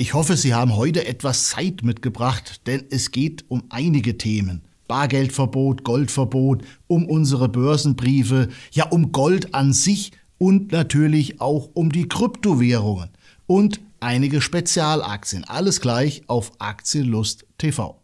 Ich hoffe, Sie haben heute etwas Zeit mitgebracht, denn es geht um einige Themen. Bargeldverbot, Goldverbot, um unsere Börsenbriefe, ja um Gold an sich und natürlich auch um die Kryptowährungen und einige Spezialaktien. Alles gleich auf Aktienlust TV.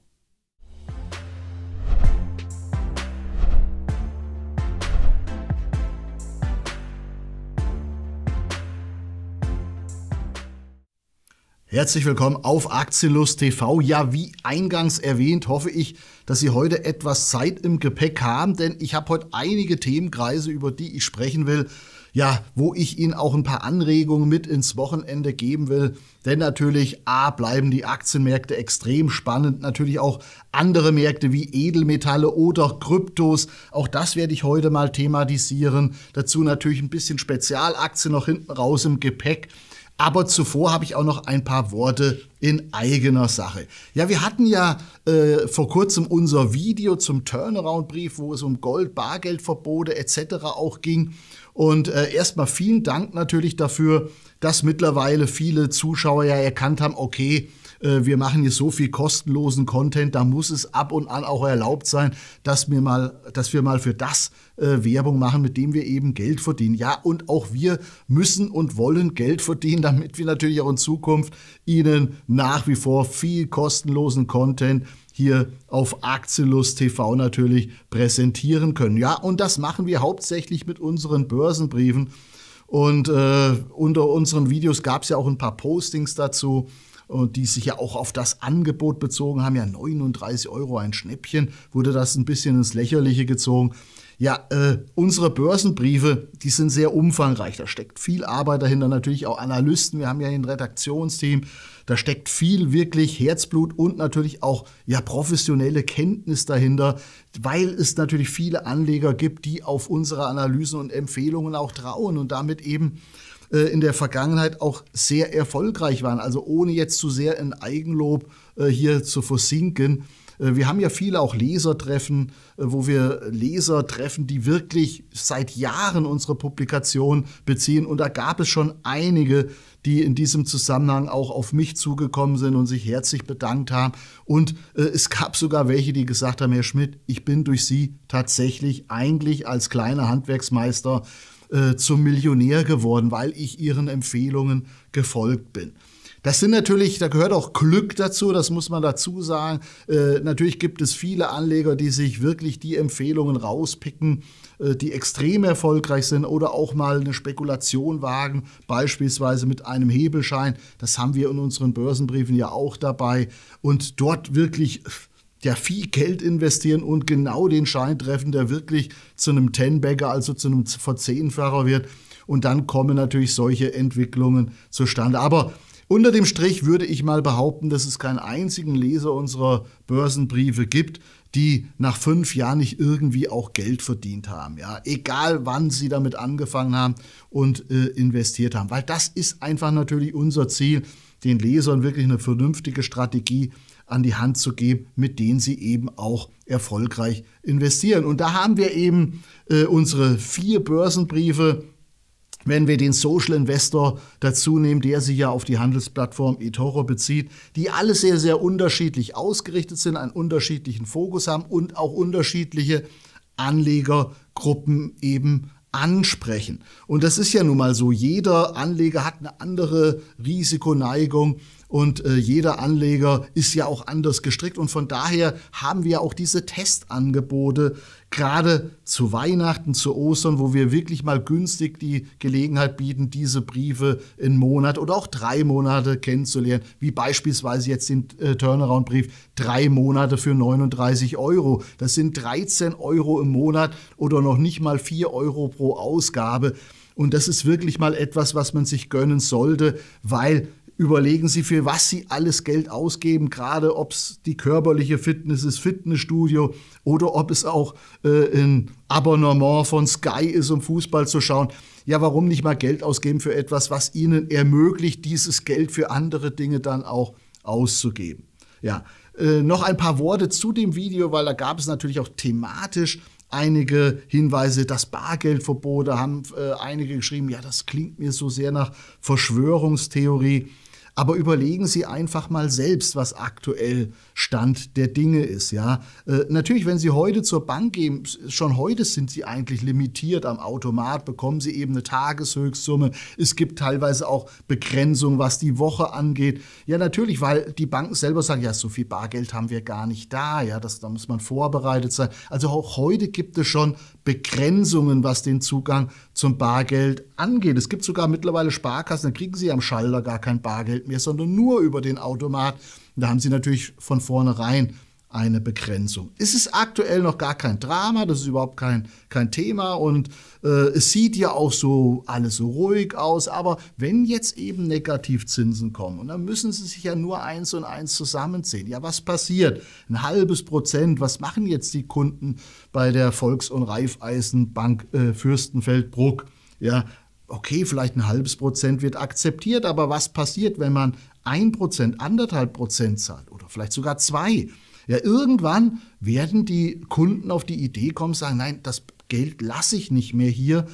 Herzlich willkommen auf Aktienlust TV. Ja, wie eingangs erwähnt, hoffe ich, dass Sie heute etwas Zeit im Gepäck haben, denn ich habe heute einige Themenkreise, über die ich sprechen will. Ja, wo ich Ihnen auch ein paar Anregungen mit ins Wochenende geben will. Denn natürlich, A, bleiben die Aktienmärkte extrem spannend. Natürlich auch andere Märkte wie Edelmetalle oder Kryptos. Auch das werde ich heute mal thematisieren. Dazu natürlich ein bisschen Spezialaktien noch hinten raus im Gepäck. Aber zuvor habe ich auch noch ein paar Worte in eigener Sache. Ja, wir hatten ja äh, vor kurzem unser Video zum Turnaround-Brief, wo es um Gold, Bargeldverbote etc. auch ging. Und äh, erstmal vielen Dank natürlich dafür, dass mittlerweile viele Zuschauer ja erkannt haben, okay, äh, wir machen hier so viel kostenlosen Content, da muss es ab und an auch erlaubt sein, dass wir mal, dass wir mal für das äh, Werbung machen, mit dem wir eben Geld verdienen. Ja, und auch wir müssen und wollen Geld verdienen, damit wir natürlich auch in Zukunft Ihnen nach wie vor viel kostenlosen Content hier auf Axelus TV natürlich präsentieren können. Ja, und das machen wir hauptsächlich mit unseren Börsenbriefen. Und äh, unter unseren Videos gab es ja auch ein paar Postings dazu und die sich ja auch auf das Angebot bezogen haben, ja 39 Euro ein Schnäppchen, wurde das ein bisschen ins Lächerliche gezogen. Ja, äh, unsere Börsenbriefe, die sind sehr umfangreich. Da steckt viel Arbeit dahinter, natürlich auch Analysten. Wir haben ja ein Redaktionsteam. Da steckt viel wirklich Herzblut und natürlich auch ja professionelle Kenntnis dahinter, weil es natürlich viele Anleger gibt, die auf unsere Analysen und Empfehlungen auch trauen und damit eben äh, in der Vergangenheit auch sehr erfolgreich waren. Also ohne jetzt zu sehr in Eigenlob äh, hier zu versinken. Äh, wir haben ja viele auch Lesertreffen, wo wir Leser treffen, die wirklich seit Jahren unsere Publikation beziehen. Und da gab es schon einige, die in diesem Zusammenhang auch auf mich zugekommen sind und sich herzlich bedankt haben. Und es gab sogar welche, die gesagt haben, Herr Schmidt, ich bin durch Sie tatsächlich eigentlich als kleiner Handwerksmeister äh, zum Millionär geworden, weil ich ihren Empfehlungen gefolgt bin. Das sind natürlich, da gehört auch Glück dazu, das muss man dazu sagen. Äh, natürlich gibt es viele Anleger, die sich wirklich die Empfehlungen rauspicken, äh, die extrem erfolgreich sind oder auch mal eine Spekulation wagen, beispielsweise mit einem Hebelschein. Das haben wir in unseren Börsenbriefen ja auch dabei. Und dort wirklich ja viel Geld investieren und genau den Schein treffen, der wirklich zu einem Ten-Bagger, also zu einem Verzehnfacher wird. Und dann kommen natürlich solche Entwicklungen zustande. Aber unter dem Strich würde ich mal behaupten, dass es keinen einzigen Leser unserer Börsenbriefe gibt, die nach fünf Jahren nicht irgendwie auch Geld verdient haben. Ja, egal wann sie damit angefangen haben und äh, investiert haben. Weil das ist einfach natürlich unser Ziel, den Lesern wirklich eine vernünftige Strategie an die Hand zu geben, mit denen sie eben auch erfolgreich investieren. Und da haben wir eben äh, unsere vier Börsenbriefe. Wenn wir den Social Investor dazu nehmen, der sich ja auf die Handelsplattform eToro bezieht, die alle sehr, sehr unterschiedlich ausgerichtet sind, einen unterschiedlichen Fokus haben und auch unterschiedliche Anlegergruppen eben ansprechen. Und das ist ja nun mal so, jeder Anleger hat eine andere Risikoneigung, und äh, jeder Anleger ist ja auch anders gestrickt und von daher haben wir auch diese Testangebote gerade zu Weihnachten, zu Ostern, wo wir wirklich mal günstig die Gelegenheit bieten, diese Briefe in Monat oder auch drei Monate kennenzulernen, wie beispielsweise jetzt den äh, Turnaround-Brief, drei Monate für 39 Euro. Das sind 13 Euro im Monat oder noch nicht mal 4 Euro pro Ausgabe. Und das ist wirklich mal etwas, was man sich gönnen sollte, weil überlegen Sie, für was Sie alles Geld ausgeben, gerade ob es die körperliche Fitness ist, Fitnessstudio oder ob es auch äh, ein Abonnement von Sky ist, um Fußball zu schauen. Ja, warum nicht mal Geld ausgeben für etwas, was Ihnen ermöglicht, dieses Geld für andere Dinge dann auch auszugeben? Ja, äh, noch ein paar Worte zu dem Video, weil da gab es natürlich auch thematisch einige Hinweise, das Bargeldverbot, da haben äh, einige geschrieben, ja, das klingt mir so sehr nach Verschwörungstheorie. Aber überlegen Sie einfach mal selbst, was aktuell Stand der Dinge ist. Ja, äh, natürlich, wenn Sie heute zur Bank gehen, schon heute sind Sie eigentlich limitiert am Automat, bekommen Sie eben eine Tageshöchstsumme. Es gibt teilweise auch Begrenzungen, was die Woche angeht. Ja, natürlich, weil die Banken selber sagen, ja, so viel Bargeld haben wir gar nicht da. Ja, das, da muss man vorbereitet sein. Also auch heute gibt es schon Begrenzungen, was den Zugang zum Bargeld angeht. Es gibt sogar mittlerweile Sparkassen, da kriegen sie am Schalter gar kein Bargeld mehr, sondern nur über den Automat. Und da haben sie natürlich von vornherein eine Begrenzung. Es ist aktuell noch gar kein Drama, das ist überhaupt kein, kein Thema und äh, es sieht ja auch so alles so ruhig aus, aber wenn jetzt eben Negativzinsen kommen und dann müssen sie sich ja nur eins und eins zusammenziehen. Ja, was passiert? Ein halbes Prozent, was machen jetzt die Kunden bei der Volks- und Raiffeisenbank äh, Fürstenfeldbruck? Ja, okay, vielleicht ein halbes Prozent wird akzeptiert, aber was passiert, wenn man ein Prozent, anderthalb Prozent zahlt oder vielleicht sogar zwei? Ja, irgendwann werden die Kunden auf die Idee kommen, sagen, nein, das Geld lasse ich nicht mehr hier,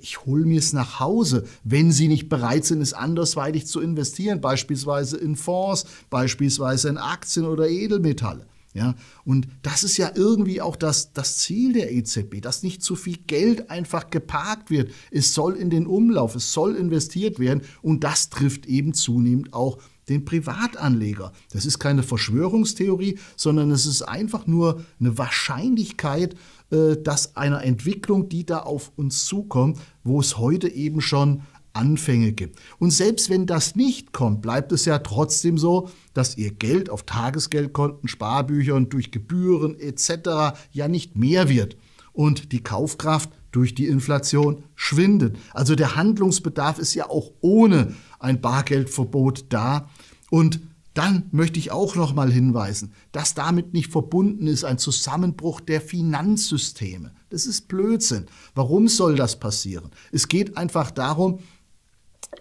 ich hole mir es nach Hause, wenn sie nicht bereit sind, es andersweitig zu investieren, beispielsweise in Fonds, beispielsweise in Aktien oder Edelmetalle. Ja, und das ist ja irgendwie auch das, das Ziel der EZB, dass nicht zu viel Geld einfach geparkt wird. Es soll in den Umlauf, es soll investiert werden und das trifft eben zunehmend auch den Privatanleger. Das ist keine Verschwörungstheorie, sondern es ist einfach nur eine Wahrscheinlichkeit, äh, dass einer Entwicklung, die da auf uns zukommt, wo es heute eben schon Anfänge gibt. Und selbst wenn das nicht kommt, bleibt es ja trotzdem so, dass ihr Geld auf Tagesgeldkonten, Sparbüchern durch Gebühren etc. ja nicht mehr wird und die Kaufkraft durch die Inflation schwindet. Also der Handlungsbedarf ist ja auch ohne ein Bargeldverbot da. Und dann möchte ich auch noch mal hinweisen, dass damit nicht verbunden ist ein Zusammenbruch der Finanzsysteme. Das ist Blödsinn. Warum soll das passieren? Es geht einfach darum,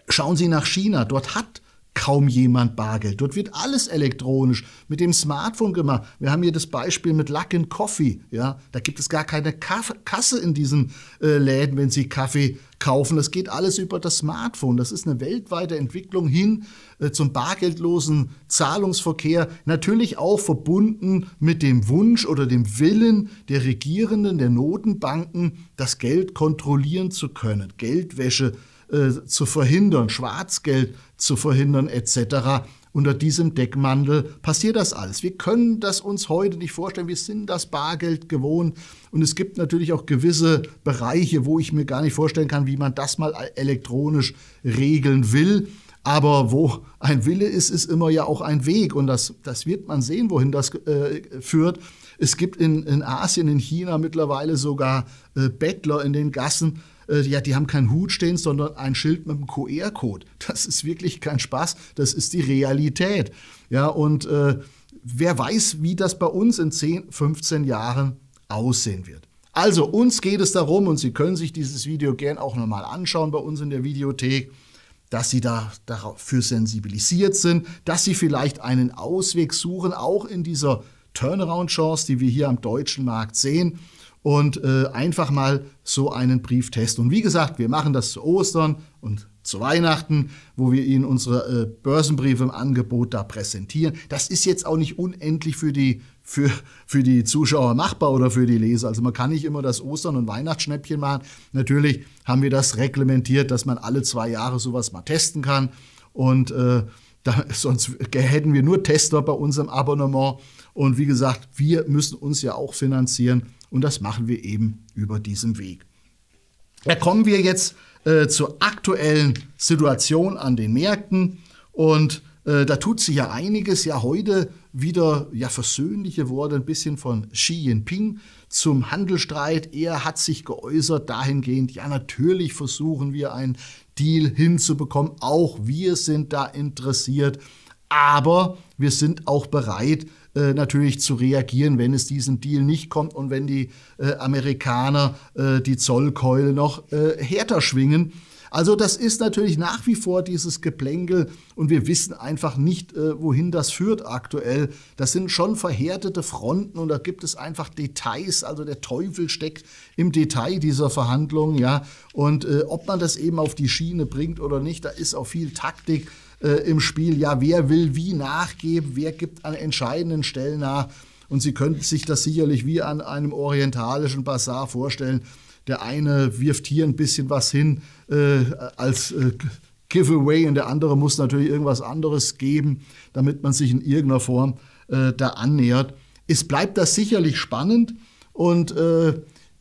schauen Sie nach China. Dort hat kaum jemand Bargeld. Dort wird alles elektronisch mit dem Smartphone gemacht. Wir haben hier das Beispiel mit Luck and Coffee. Ja? Da gibt es gar keine Kasse in diesen äh, Läden, wenn Sie Kaffee kaufen. Das geht alles über das Smartphone. Das ist eine weltweite Entwicklung hin äh, zum bargeldlosen Zahlungsverkehr. Natürlich auch verbunden mit dem Wunsch oder dem Willen der Regierenden, der Notenbanken, das Geld kontrollieren zu können. Geldwäsche äh, zu verhindern, Schwarzgeld zu verhindern etc. Unter diesem Deckmantel passiert das alles. Wir können das uns heute nicht vorstellen. Wir sind das Bargeld gewohnt. Und es gibt natürlich auch gewisse Bereiche, wo ich mir gar nicht vorstellen kann, wie man das mal elektronisch regeln will. Aber wo ein Wille ist, ist immer ja auch ein Weg. Und das, das wird man sehen, wohin das äh, führt. Es gibt in, in Asien, in China mittlerweile sogar äh, Bettler in den Gassen, äh, ja, die haben keinen Hut stehen, sondern ein Schild mit einem QR-Code. Das ist wirklich kein Spaß, das ist die Realität. Ja, und äh, wer weiß, wie das bei uns in 10, 15 Jahren aussehen wird. Also, uns geht es darum, und Sie können sich dieses Video gern auch nochmal anschauen bei uns in der Videothek, dass Sie da, dafür sensibilisiert sind, dass Sie vielleicht einen Ausweg suchen, auch in dieser Turnaround-Chance, die wir hier am deutschen Markt sehen und äh, einfach mal so einen Brief testen. Und wie gesagt, wir machen das zu Ostern und zu Weihnachten, wo wir Ihnen unsere äh, Börsenbriefe im Angebot da präsentieren. Das ist jetzt auch nicht unendlich für die, für, für die Zuschauer machbar oder für die Leser. Also man kann nicht immer das Ostern- und Weihnachtsschnäppchen machen. Natürlich haben wir das reglementiert, dass man alle zwei Jahre sowas mal testen kann. Und äh, da, sonst hätten wir nur Tester bei unserem Abonnement. Und wie gesagt, wir müssen uns ja auch finanzieren und das machen wir eben über diesen Weg. Da kommen wir jetzt äh, zur aktuellen Situation an den Märkten und äh, da tut sich ja einiges. Ja, heute wieder ja versöhnliche Worte ein bisschen von Xi Jinping zum Handelsstreit. Er hat sich geäußert dahingehend, ja natürlich versuchen wir einen Deal hinzubekommen. Auch wir sind da interessiert, aber wir sind auch bereit, äh, natürlich zu reagieren, wenn es diesen Deal nicht kommt und wenn die äh, Amerikaner äh, die Zollkeule noch äh, härter schwingen. Also das ist natürlich nach wie vor dieses Geplänkel und wir wissen einfach nicht, äh, wohin das führt aktuell. Das sind schon verhärtete Fronten und da gibt es einfach Details. Also der Teufel steckt im Detail dieser Verhandlungen, ja. Und äh, ob man das eben auf die Schiene bringt oder nicht, da ist auch viel Taktik äh, im Spiel. Ja, wer will wie nachgeben, wer gibt an entscheidenden Stellen nach. Und Sie könnten sich das sicherlich wie an einem orientalischen Bazar vorstellen. Der eine wirft hier ein bisschen was hin äh, als äh, Giveaway und der andere muss natürlich irgendwas anderes geben, damit man sich in irgendeiner Form äh, da annähert. Es bleibt das sicherlich spannend und äh,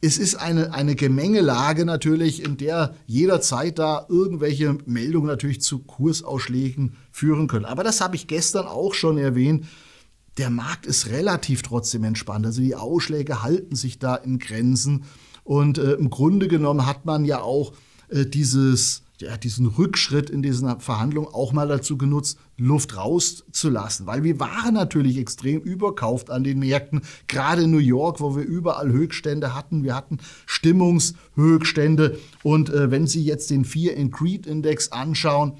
es ist eine, eine Gemengelage natürlich, in der jederzeit da irgendwelche Meldungen natürlich zu Kursausschlägen führen können. Aber das habe ich gestern auch schon erwähnt. Der Markt ist relativ trotzdem entspannt. Also die Ausschläge halten sich da in Grenzen. Und äh, im Grunde genommen hat man ja auch äh, dieses der diesen Rückschritt in diesen Verhandlungen auch mal dazu genutzt, Luft rauszulassen, weil wir waren natürlich extrem überkauft an den Märkten, gerade in New York, wo wir überall Höchststände hatten. Wir hatten Stimmungshöchststände. und äh, wenn Sie jetzt den Fear and Creed Index anschauen,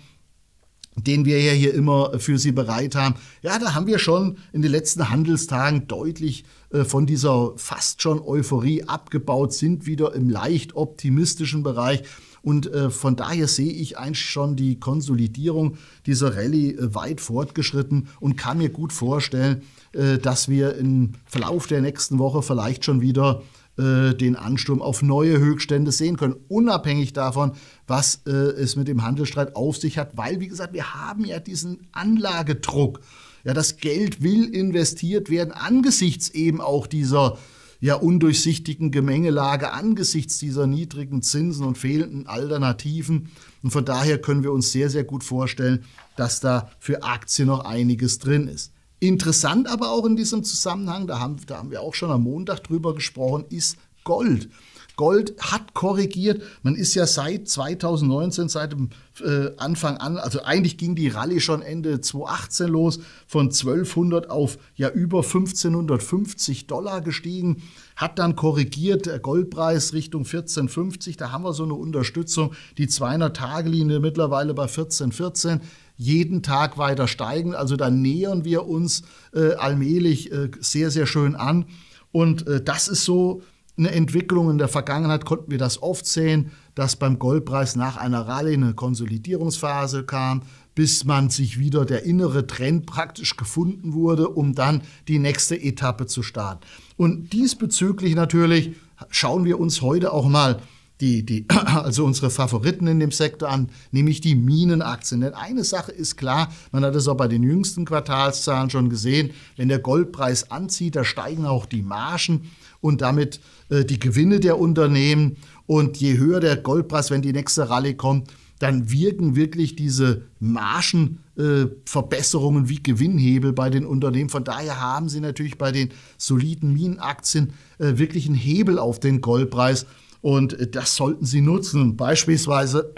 den wir ja hier immer für Sie bereit haben. Ja, da haben wir schon in den letzten Handelstagen deutlich äh, von dieser fast schon Euphorie abgebaut, sind wieder im leicht optimistischen Bereich. Und äh, von daher sehe ich eigentlich schon die Konsolidierung dieser Rallye äh, weit fortgeschritten und kann mir gut vorstellen, äh, dass wir im Verlauf der nächsten Woche vielleicht schon wieder äh, den Ansturm auf neue Höchststände sehen können, unabhängig davon, was äh, es mit dem Handelsstreit auf sich hat, weil, wie gesagt, wir haben ja diesen Anlagedruck. Ja, das Geld will investiert werden angesichts eben auch dieser ja undurchsichtigen Gemengelage angesichts dieser niedrigen Zinsen und fehlenden Alternativen. Und von daher können wir uns sehr, sehr gut vorstellen, dass da für Aktien noch einiges drin ist. Interessant aber auch in diesem Zusammenhang, da haben, da haben wir auch schon am Montag drüber gesprochen, ist Gold. Gold hat korrigiert. Man ist ja seit 2019, seit dem äh, Anfang an, also eigentlich ging die Rallye schon Ende 2018 los, von 1200 auf ja über 1550 Dollar gestiegen, hat dann korrigiert, der Goldpreis Richtung 1450. Da haben wir so eine Unterstützung, die 200-Tage-Linie mittlerweile bei 1414 jeden Tag weiter steigen. Also da nähern wir uns äh, allmählich äh, sehr, sehr schön an. Und äh, das ist so eine Entwicklung. In der Vergangenheit konnten wir das oft sehen, dass beim Goldpreis nach einer Rallye eine Konsolidierungsphase kam, bis man sich wieder der innere Trend praktisch gefunden wurde, um dann die nächste Etappe zu starten. Und diesbezüglich natürlich schauen wir uns heute auch mal die, die, also unsere Favoriten in dem Sektor an, nämlich die Minenaktien. Denn eine Sache ist klar, man hat es auch bei den jüngsten Quartalszahlen schon gesehen, wenn der Goldpreis anzieht, da steigen auch die Margen und damit äh, die Gewinne der Unternehmen. Und je höher der Goldpreis, wenn die nächste Rallye kommt, dann wirken wirklich diese Margenverbesserungen äh, wie Gewinnhebel bei den Unternehmen. Von daher haben sie natürlich bei den soliden Minenaktien äh, wirklich einen Hebel auf den Goldpreis. Und äh, das sollten sie nutzen. Beispielsweise,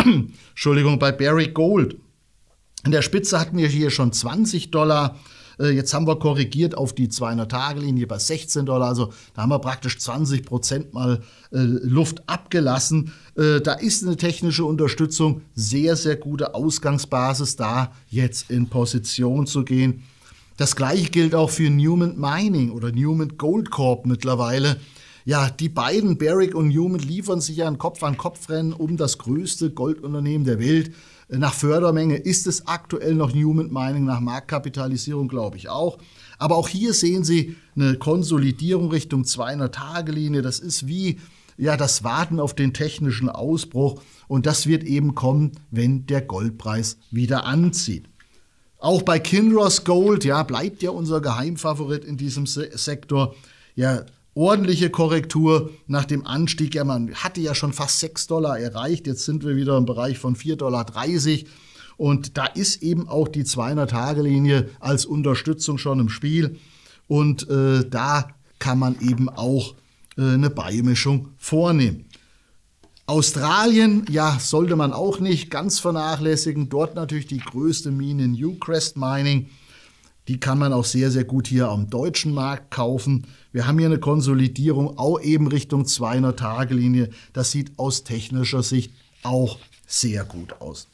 Entschuldigung, bei Barry Gold. An der Spitze hatten wir hier schon 20 Dollar äh, jetzt haben wir korrigiert auf die 200-Tage-Linie bei 16 Dollar. Also da haben wir praktisch 20 Prozent mal äh, Luft abgelassen. Äh, da ist eine technische Unterstützung, sehr, sehr gute Ausgangsbasis da, jetzt in Position zu gehen. Das gleiche gilt auch für Newman Mining oder Newman Gold Corp mittlerweile. Ja, die beiden, Barrick und Newman, liefern sich ja ein Kopf-an-Kopf-Rennen um das größte Goldunternehmen der Welt. Nach Fördermenge ist es aktuell noch Newman Mining, nach Marktkapitalisierung glaube ich auch. Aber auch hier sehen Sie eine Konsolidierung Richtung 200-Tage-Linie. Das ist wie ja, das Warten auf den technischen Ausbruch. Und das wird eben kommen, wenn der Goldpreis wieder anzieht. Auch bei Kinross Gold, ja, bleibt ja unser Geheimfavorit in diesem Se Sektor. Ja, ordentliche Korrektur nach dem Anstieg. Ja, man hatte ja schon fast 6 Dollar erreicht. Jetzt sind wir wieder im Bereich von 4,30 Dollar. Und da ist eben auch die 200-Tage-Linie als Unterstützung schon im Spiel. Und äh, da kann man eben auch äh, eine Beimischung vornehmen. Australien, ja, sollte man auch nicht ganz vernachlässigen. Dort natürlich die größte Mine in Newcrest Mining die kann man auch sehr, sehr gut hier am deutschen Markt kaufen. Wir haben hier eine Konsolidierung auch eben Richtung 200-Tage-Linie. Das sieht aus technischer Sicht auch sehr gut aus.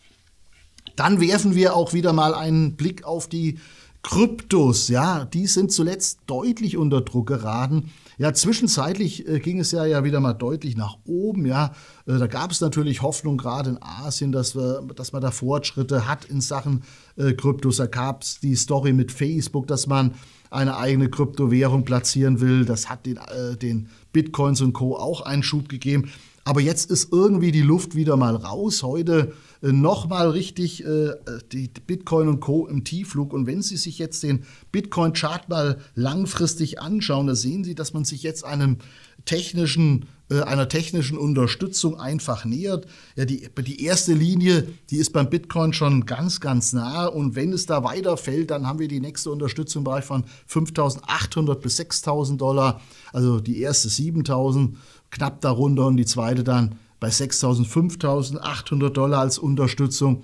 Dann werfen wir auch wieder mal einen Blick auf die Kryptos. Ja, die sind zuletzt deutlich unter Druck geraten. Ja, zwischenzeitlich äh, ging es ja, ja wieder mal deutlich nach oben. Ja, äh, da gab es natürlich Hoffnung, gerade in Asien, dass, wir, dass man da Fortschritte hat in Sachen äh, Kryptos. Da gab es die Story mit Facebook, dass man eine eigene Kryptowährung platzieren will. Das hat den, äh, den Bitcoins und Co. auch einen Schub gegeben. Aber jetzt ist irgendwie die Luft wieder mal raus. Heute äh, nochmal richtig äh, die Bitcoin und Co. im Tiefflug. Und wenn Sie sich jetzt den Bitcoin-Chart mal langfristig anschauen, da sehen Sie, dass man sich jetzt einem technischen äh, einer technischen Unterstützung einfach nähert. Ja, die, die erste Linie, die ist beim Bitcoin schon ganz, ganz nah. Und wenn es da weiterfällt, dann haben wir die nächste Unterstützung im Bereich von 5.800 bis 6.000 Dollar. Also die erste 7.000, knapp darunter und die zweite dann bei 6.000, 5.800 Dollar als Unterstützung.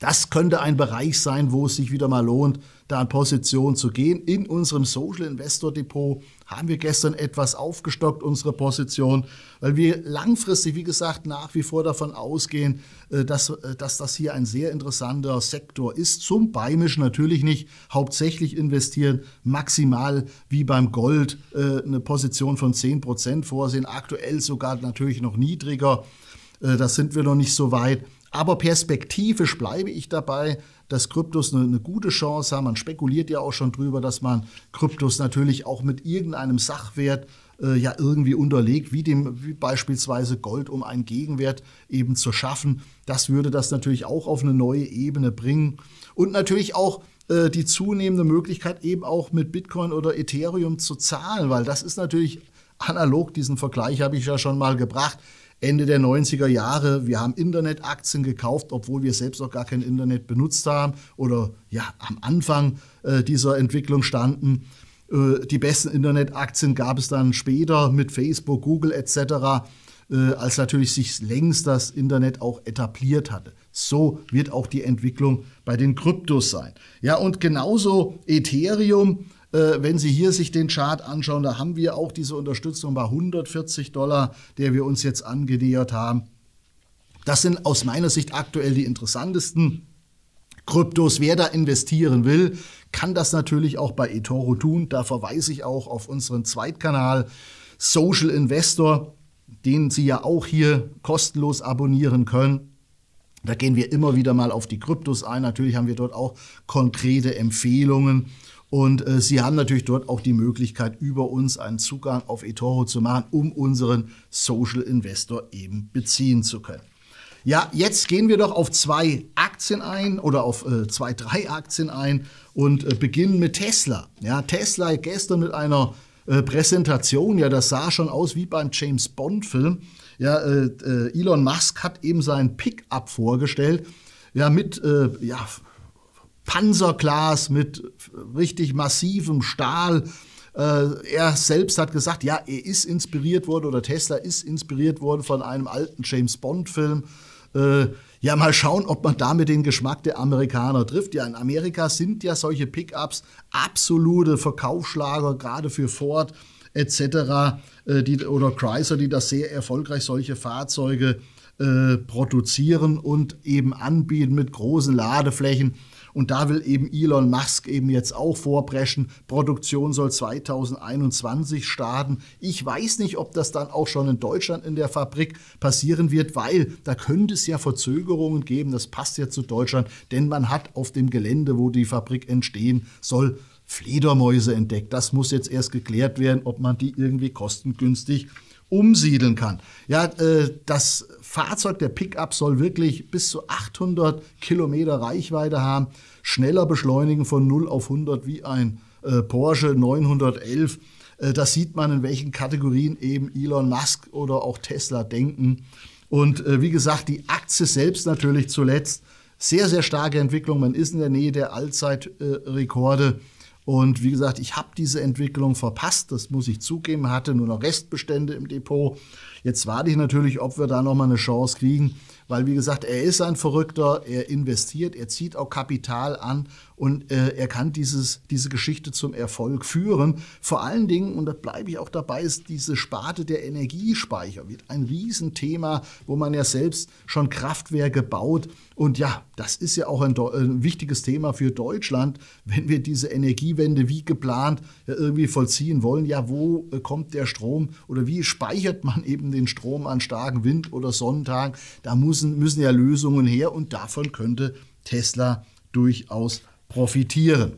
Das könnte ein Bereich sein, wo es sich wieder mal lohnt, da an Position zu gehen. In unserem Social Investor Depot haben wir gestern etwas aufgestockt, unsere Position, weil wir langfristig, wie gesagt, nach wie vor davon ausgehen, äh, dass, äh, dass das hier ein sehr interessanter Sektor ist. Zum Beimischen natürlich nicht hauptsächlich investieren, maximal wie beim Gold äh, eine Position von 10 vorsehen, aktuell sogar natürlich noch niedriger. Da sind wir noch nicht so weit. Aber perspektivisch bleibe ich dabei dass Kryptos eine, eine gute Chance haben. Man spekuliert ja auch schon drüber, dass man Kryptos natürlich auch mit irgendeinem Sachwert äh, ja irgendwie unterlegt, wie, dem, wie beispielsweise Gold, um einen Gegenwert eben zu schaffen. Das würde das natürlich auch auf eine neue Ebene bringen. Und natürlich auch äh, die zunehmende Möglichkeit, eben auch mit Bitcoin oder Ethereum zu zahlen, weil das ist natürlich analog, diesen Vergleich habe ich ja schon mal gebracht. Ende der 90er Jahre. Wir haben Internetaktien gekauft, obwohl wir selbst noch gar kein Internet benutzt haben oder ja am Anfang äh, dieser Entwicklung standen. Äh, die besten Internetaktien gab es dann später mit Facebook, Google etc., äh, als natürlich sich längst das Internet auch etabliert hatte. So wird auch die Entwicklung bei den Kryptos sein. Ja, und genauso Ethereum äh, wenn Sie hier sich den Chart anschauen, da haben wir auch diese Unterstützung bei 140 Dollar, der wir uns jetzt angenähert haben. Das sind aus meiner Sicht aktuell die interessantesten. Kryptos, wer da investieren will, kann das natürlich auch bei eToro tun. Da verweise ich auch auf unseren Zweitkanal Social Investor, den Sie ja auch hier kostenlos abonnieren können. Da gehen wir immer wieder mal auf die Kryptos ein. Natürlich haben wir dort auch konkrete Empfehlungen. Und äh, Sie haben natürlich dort auch die Möglichkeit, über uns einen Zugang auf eToro zu machen, um unseren Social Investor eben beziehen zu können. Ja, jetzt gehen wir doch auf zwei Aktien ein oder auf äh, zwei, drei Aktien ein und äh, beginnen mit Tesla. Ja, Tesla gestern mit einer äh, Präsentation, ja, das sah schon aus wie beim James Bond-Film. Ja, äh, äh, Elon Musk hat eben seinen Pickup vorgestellt ja, mit äh, ja, Panzerglas mit richtig massivem Stahl. Äh, er selbst hat gesagt, ja, er ist inspiriert worden oder Tesla ist inspiriert worden von einem alten James Bond-Film. Äh, ja, mal schauen, ob man damit den Geschmack der Amerikaner trifft. Ja, in Amerika sind ja solche Pickups absolute Verkaufsschlager, gerade für Ford etc. Äh, die, oder Chrysler, die das sehr erfolgreich solche Fahrzeuge äh, produzieren und eben anbieten mit großen Ladeflächen. Und da will eben Elon Musk eben jetzt auch vorpreschen. Produktion soll 2021 starten. Ich weiß nicht, ob das dann auch schon in Deutschland in der Fabrik passieren wird, weil da könnte es ja Verzögerungen geben. Das passt ja zu Deutschland, denn man hat auf dem Gelände, wo die Fabrik entstehen soll, Fledermäuse entdeckt. Das muss jetzt erst geklärt werden, ob man die irgendwie kostengünstig umsiedeln kann. Ja, äh, das Fahrzeug, der Pickup, soll wirklich bis zu 800 Kilometer Reichweite haben, schneller beschleunigen von 0 auf 100 wie ein äh, Porsche 911. Äh, da sieht man, in welchen Kategorien eben Elon Musk oder auch Tesla denken. Und wie gesagt, die Aktie selbst natürlich zuletzt sehr, sehr starke Entwicklung. Man ist in der Nähe der Allzeitrekorde. Äh, und wie gesagt, ich habe diese Entwicklung verpasst, das muss ich zugeben, hatte nur noch Restbestände im Depot. Jetzt warte ich natürlich, ob wir da nochmal eine Chance kriegen, weil wie gesagt, er ist ein Verrückter, er investiert, er zieht auch Kapital an und äh, er kann dieses, diese Geschichte zum Erfolg führen. Vor allen Dingen, und da bleibe ich auch dabei, ist diese Sparte der Energiespeicher wird ein Riesenthema, wo man ja selbst schon Kraftwerke baut. Und ja, das ist ja auch ein, äh, ein wichtiges Thema für Deutschland, wenn wir diese Energiewende wie geplant ja, irgendwie vollziehen wollen. Ja, wo äh, kommt der Strom oder wie speichert man eben den Strom an starken Wind- oder Sonnentagen? Da müssen, müssen ja Lösungen her und davon könnte Tesla durchaus profitieren.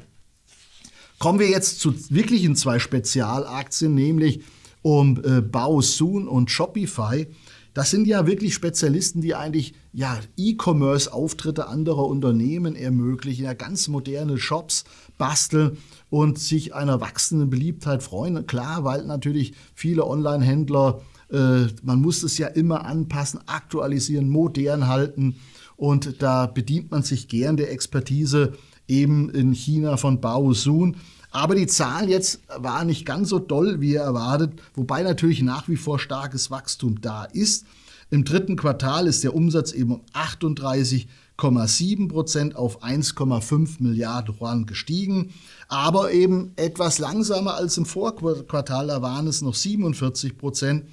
Kommen wir jetzt zu wirklichen zwei Spezialaktien, nämlich um äh, Baosun und Shopify. Das sind ja wirklich Spezialisten, die eigentlich ja, E-Commerce-Auftritte anderer Unternehmen ermöglichen, ja, ganz moderne Shops basteln und sich einer wachsenden Beliebtheit freuen. Klar, weil natürlich viele Online-Händler, äh, man muss es ja immer anpassen, aktualisieren, modern halten und da bedient man sich gern der Expertise eben in China von Bao Sun. Aber die Zahl jetzt war nicht ganz so doll wie erwartet, wobei natürlich nach wie vor starkes Wachstum da ist. Im dritten Quartal ist der Umsatz eben um 38,7 Prozent auf 1,5 Milliarden Yuan gestiegen, aber eben etwas langsamer als im Vorquartal, da waren es noch 47 Prozent.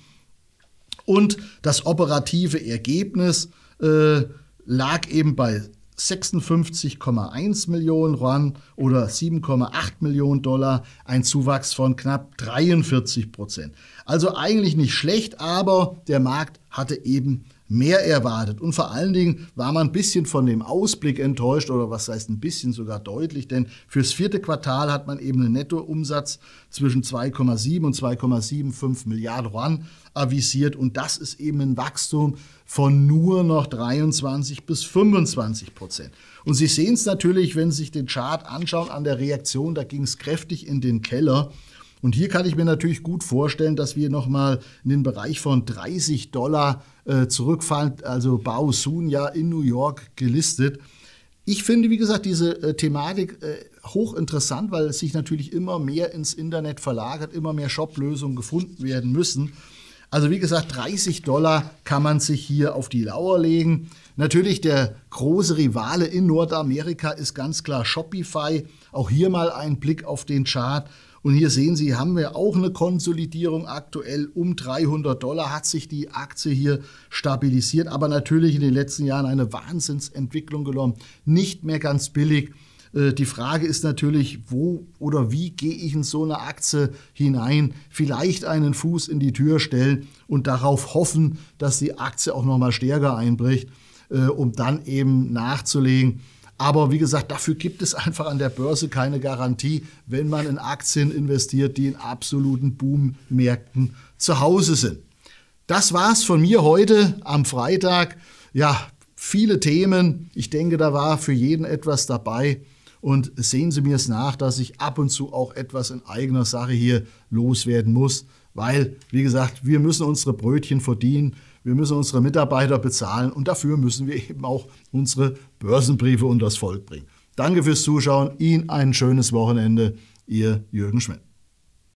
Und das operative Ergebnis äh, lag eben bei 56,1 Millionen Yuan oder 7,8 Millionen Dollar, ein Zuwachs von knapp 43 Prozent. Also eigentlich nicht schlecht, aber der Markt hatte eben mehr erwartet. Und vor allen Dingen war man ein bisschen von dem Ausblick enttäuscht oder was heißt ein bisschen sogar deutlich, denn fürs vierte Quartal hat man eben einen Nettoumsatz zwischen 2,7 und 2,75 Milliarden Yuan avisiert und das ist eben ein Wachstum von nur noch 23 bis 25 Prozent. Und Sie sehen es natürlich, wenn Sie sich den Chart anschauen, an der Reaktion, da ging es kräftig in den Keller. Und hier kann ich mir natürlich gut vorstellen, dass wir nochmal in den Bereich von 30 Dollar äh, zurückfallen. Also Bao Soon ja in New York gelistet. Ich finde, wie gesagt, diese äh, Thematik äh, hochinteressant, weil es sich natürlich immer mehr ins Internet verlagert, immer mehr Shop-Lösungen gefunden werden müssen. Also wie gesagt, 30 Dollar kann man sich hier auf die Lauer legen. Natürlich der große Rivale in Nordamerika ist ganz klar Shopify. Auch hier mal ein Blick auf den Chart. Und hier sehen Sie, haben wir auch eine Konsolidierung aktuell um 300 Dollar, hat sich die Aktie hier stabilisiert, aber natürlich in den letzten Jahren eine Wahnsinnsentwicklung genommen, nicht mehr ganz billig. Äh, die Frage ist natürlich, wo oder wie gehe ich in so eine Aktie hinein? Vielleicht einen Fuß in die Tür stellen und darauf hoffen, dass die Aktie auch nochmal stärker einbricht, äh, um dann eben nachzulegen. Aber wie gesagt, dafür gibt es einfach an der Börse keine Garantie, wenn man in Aktien investiert, die in absoluten Boommärkten zu Hause sind. Das war's von mir heute am Freitag. Ja, viele Themen. Ich denke, da war für jeden etwas dabei. Und sehen Sie mir es nach, dass ich ab und zu auch etwas in eigener Sache hier loswerden muss, weil, wie gesagt, wir müssen unsere Brötchen verdienen wir müssen unsere Mitarbeiter bezahlen und dafür müssen wir eben auch unsere Börsenbriefe unters Volk bringen. Danke fürs Zuschauen, Ihnen ein schönes Wochenende, Ihr Jürgen Schmidt.